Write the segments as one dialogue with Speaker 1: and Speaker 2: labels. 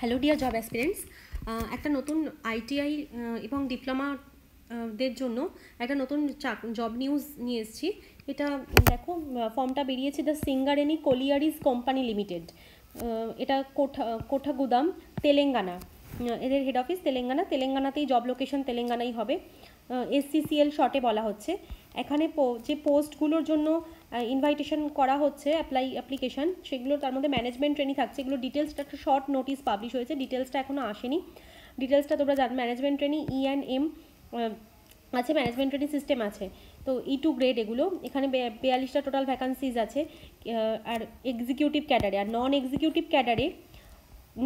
Speaker 1: Hello dear job experience একটা নতুন ITI uh, এবং ডিপ্লোমা uh, দের জন্য একটা নতুন চাক জব নিউজ নিয়ে এসেছি এটা দেখো ফর্মটা uh, বেরিয়েছে the Singareni collieries company limited এটা কোঠা কোঠা গুদাম তেলেঙ্গানা এদের হেড অফিস তেলেঙ্গানা তেলেঙ্গানাতেই জব লোকেশন তেলেঙ্গানাই হবে এসসিসিএল শর্টে বলা হচ্ছে এখানে যে পোস্টগুলোর জন্য ইনভাইটেশন করা হচ্ছে অ্যাপ্লাই অ্যাপ্লিকেশান সেগুলো তার মধ্যে ম্যানেজমেন্ট ট্রেনিং থাকছে এগুলো ডিটেলসটা একটা শর্ট নোটিস পাবলিশ হয়েছে ডিটেলসটা এখনও আসেনি ডিটেলসটা তোমরা জান management training E and M আছে ম্যানেজমেন্ট ট্রেনিং সিস্টেম আছে তো ই টু গ্রেড এগুলো এখানে বিয়াল্লিশটা টোটাল ভ্যাকান্সিজ আছে আর এক্সিকিউটিভ ক্যাডারে আর নন এক্সিকিউটিভ ক্যাডারে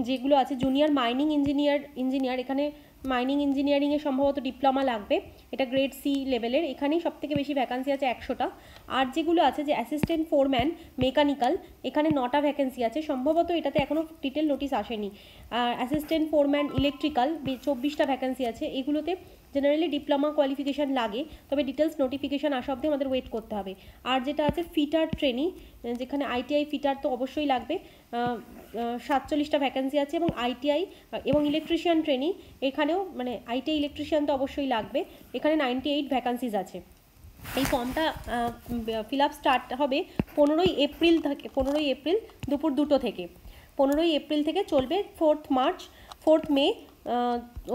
Speaker 1: যেগুলো আছে জুনিয়র মাইনিং ইঞ্জিনিয়ার ইঞ্জিনিয়ার এখানে মাইনিং ইঞ্জিনিয়ারিংয়ে সম্ভবত ডিপ্লোমা লাগবে এটা গ্রেড সি লেভেলের এখানেই সবথেকে বেশি ভ্যাকান্সি আছে একশোটা আর যেগুলো আছে যে অ্যাসিস্ট্যান্ট ফোরম্যান মেকানিক্যাল এখানে নটা ভ্যাকেন্সি আছে সম্ভবত এটাতে এখনও ডিটেল নোটিস আসেনি আর অ্যাসিস্ট্যান্ট ফোরম্যান ইলেকট্রিক্যাল চব্বিশটা ভ্যাকেন্সি আছে এগুলোতে জেনারেলি ডিপ্লোমা কোয়ালিফিকেশান লাগে তবে ডিটেলস নোটিফিকেশান আসা অব্দি আমাদের ওয়েট করতে হবে আর যেটা আছে ফিটার ট্রেনিং যেখানে আইটিআই ফিটার তো অবশ্যই লাগবে সাতচল্লিশটা ভ্যাকেন্সি আছে এবং আইটিআই এবং ইলেকট্রিশিয়ান ট্রেনিং এখানেও মানে আইটিআই ইলেকট্রিশিয়ান তো অবশ্যই লাগবে এখানে নাইনটি এইট ভ্যাকান্সিজ আছে এই ফর্মটা ফিল আপ স্টার্ট হবে পনেরোই এপ্রিল থেকে পনেরোই এপ্রিল দুপুর দুটো থেকে পনেরোই এপ্রিল থেকে চলবে ফোর্থ মার্চ ফোর্থ মে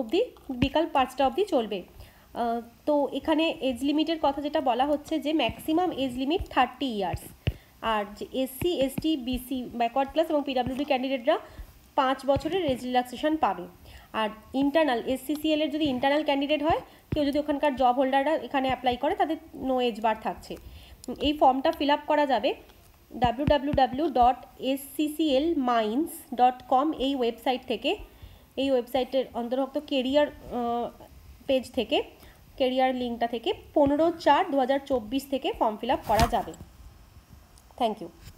Speaker 1: অবধি বিকাল পাঁচটা অবধি চলবে তো এখানে এজ লিমিটের কথা যেটা বলা হচ্ছে যে maximum age limit thirty years আর যে SC ST BC backward class এবং পিডাব্লিউডি ক্যান্ডিডেটরা পাঁচ বছরের রেজ রিল্যাক্সেশন পাবে আর ইন্টারনাল এসসিসিএল এর যদি ইন্টারনাল ক্যান্ডিডেট হয় কেউ যদি ওখানকার জব হোল্ডাররা এখানে অ্যাপ্লাই করে তাদের নো এজ বার থাকছে এই ফর্মটা ফিল করা যাবে W dot mines dot com এই ওয়েবসাইট থেকে এই ওয়েবসাইটের অন্তর্ভুক্ত কেরিয়ার পেজ থেকে কেরিয়ার লিঙ্কটা থেকে পনেরো চার দু থেকে ফর্ম ফিল করা যাবে Thank you.